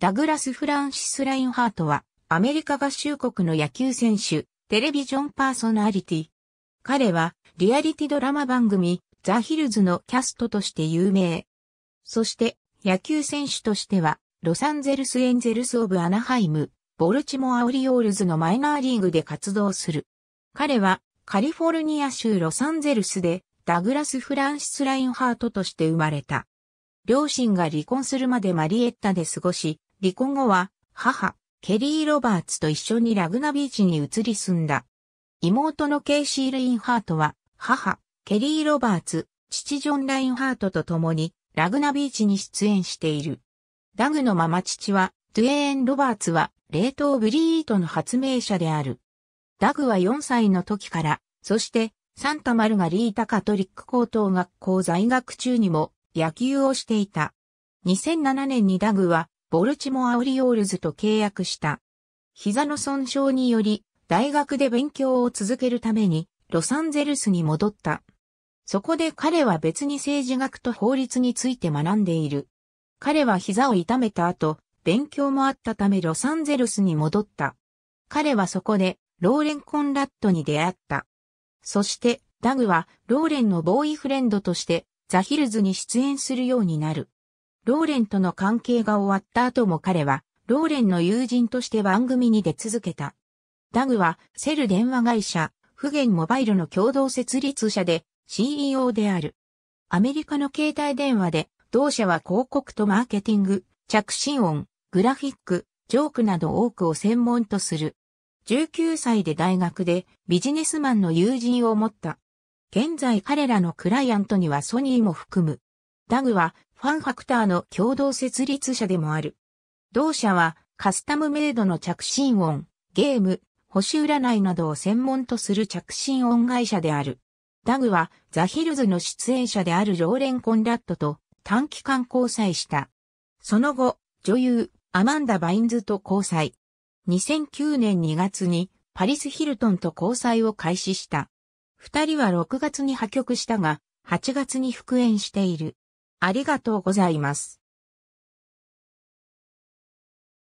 ダグラス・フランシス・ラインハートは、アメリカ合衆国の野球選手、テレビジョンパーソナリティ。彼は、リアリティドラマ番組、ザ・ヒルズのキャストとして有名。そして、野球選手としては、ロサンゼルス・エンゼルス・オブ・アナハイム、ボルチモア・オリオールズのマイナーリーグで活動する。彼は、カリフォルニア州ロサンゼルスで、ダグラス・フランシス・ラインハートとして生まれた。両親が離婚するまでマリエッタで過ごし、離婚後は、母、ケリー・ロバーツと一緒にラグナビーチに移り住んだ。妹のケイシー・レインハートは、母、ケリー・ロバーツ、父ジョン・ラインハートと共に、ラグナビーチに出演している。ダグのママ父は、トゥエーン・ロバーツは、冷凍ブリーイートの発明者である。ダグは4歳の時から、そして、サンタマルガリータカトリック高等学校在学中にも野球をしていた。2007年にダグはボルチモア・オリオールズと契約した。膝の損傷により、大学で勉強を続けるために、ロサンゼルスに戻った。そこで彼は別に政治学と法律について学んでいる。彼は膝を痛めた後、勉強もあったためロサンゼルスに戻った。彼はそこで、ローレン・コンラットに出会った。そして、ダグは、ローレンのボーイフレンドとして、ザ・ヒルズに出演するようになる。ローレンとの関係が終わった後も彼は、ローレンの友人として番組に出続けた。ダグは、セル電話会社、フゲンモバイルの共同設立者で、CEO である。アメリカの携帯電話で、同社は広告とマーケティング、着信音、グラフィック、ジョークなど多くを専門とする。19歳で大学でビジネスマンの友人を持った。現在彼らのクライアントにはソニーも含む。ダグはファンファクターの共同設立者でもある。同社はカスタムメイドの着信音、ゲーム、星占いなどを専門とする着信音会社である。ダグはザヒルズの出演者であるローレン・コンラッドと短期間交際した。その後、女優、アマンダ・バインズと交際。2009年2月にパリス・ヒルトンと交際を開始した。二人は6月に破局したが、8月に復縁している。ありがとうございます。